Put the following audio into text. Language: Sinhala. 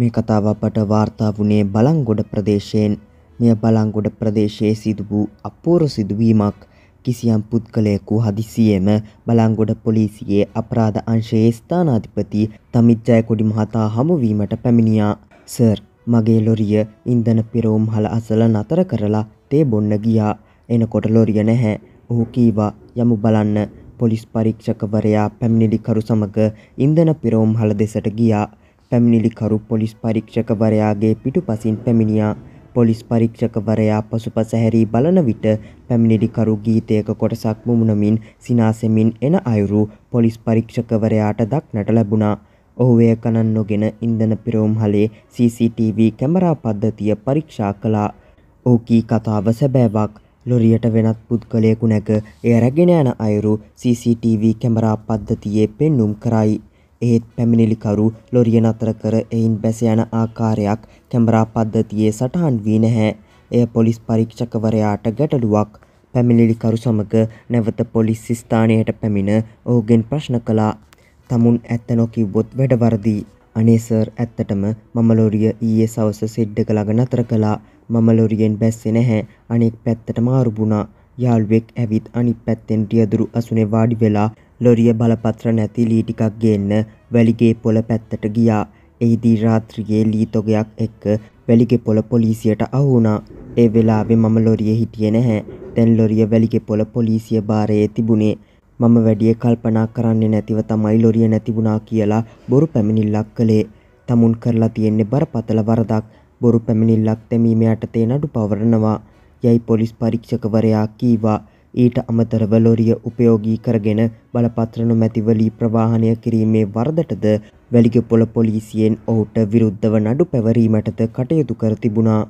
මේ කතාව අපට වාර්තා වුණේ බලංගොඩ ප්‍රදේශයෙන් මෙය බලංගොඩ ප්‍රදේශයේ සිදු වූ අපූර්ව සිදුවීමක් කිසියම් පුද්ගලයෙකු හදිසියෙම බලංගොඩ පොලිසියේ අපරාධ අංශයේ ස්ථානාධිපති තමිත් ජයකොඩි මහතා හමුවීමට පැමිණියා සර් මගේ ලොරිය ඉන්ධන පිරෝම් හල අසල නතර කරලා තේ බොන්න ගියා එනකොට ලොරිය නැහැ ඔහු කීවා යමු බලන්න පොලිස් පරීක්ෂකවරයා පැමිණිලිකරු සමග ඉන්ධන පිරෝම් හල දෙසට ගියා පැමිණිලිකරු පොලිස් පරීක්ෂකවරයාගේ පිටුපසින් පැමිණියා. පොලිස් පරීක්ෂකවරයා පසුපස හැරී බලන විට පැමිණිලිකරු ගීතයක කොටසක් මුමුණමින් සිනාසෙමින් එන අයුරු පොලිස් පරීක්ෂකවරයාට දක්නට ලැබුණා. ඔහු එය ගණන් නොගෙන ඉන්ධන පිරවුම් හලේ CCTV කැමරා පද්ධතිය පරීක්ෂා කළා. ඔහු කී කතාව සැබෑවක්. ලොරියට වෙනත් පුද්ගලයෙකු නැග එය රැගෙන යන අයුරු CCTV කැමරා පද්ධතියේ පෙන්නුම් කරයි. ඒත් පැමිණිලිකරු ලොරිය නතර කර එයින් බැස යන ආකාරයක් කැමරා පද්ධතියේ සටහන් වී නැහැ. එය පොලිස් පරීක්ෂකවරයාට ගැටලුවක්. පැමිණිලිකරු සමග නැවත පොලිස් ස්ථානයට පැමිණ ඔහුගෙන් ප්‍රශ්න කළා. තමුන් ඇත්ත නොකිව්වොත් වැඩවරදී. අනේ සර් ඇත්තටම මම ලොරිය ඊයේ සවස සෙඩ්ඩක ළඟ නතර කළා. මම ලොරියෙන් බැස්සේ නැහැ. අනෙක් පැත්තට මාරු වුණා. යාළුවෙක් ඇවිත් අනිත් පැත්තෙන් රියදුරු අසුනේ වාඩි වෙලා ලොරිය බලපත්‍ර නැති ලී ටිකක් ගේන්න වැලිගේ පොළ පැත්තට ගියා. එහිදී රාත්‍රියේ ලී තොගයක් එක්ක වැලිගේ පොළ පොලිසියට අහුණා. ඒ වෙලාවේ මම ලොරිය හිටියේ නැහැ. දැන් ලොරිය වැලිගේ පොළ පොලිසිය භාරයේ තිබුණේ. මම වැඩිය කල්පනා කරන්නේ නැතිව තමයි ලොරිය නැතිබුණා කියලා බොරු පැමිණිල්ලක් කළේ. තමුන් කරලා තියෙන්නේ බරපතල වරදක්. බොරු පැමිණිල්ලක් දැමීම යටතේ නඩු පවරනවා. යයි පොලිස් පරීක්ෂකවරයා කීවා. ඊට අමතර වලෝරිය උපයෝගී කරගෙන බලපත්‍ර නොමැතිවලී ප්‍රවාහනය කිරීමේ වරදටද වැලිගපොළ පොලිසියෙන් ඔහුට විරුද්ධව නඩු පැවරීමටද කටයුතු කර තිබුණා.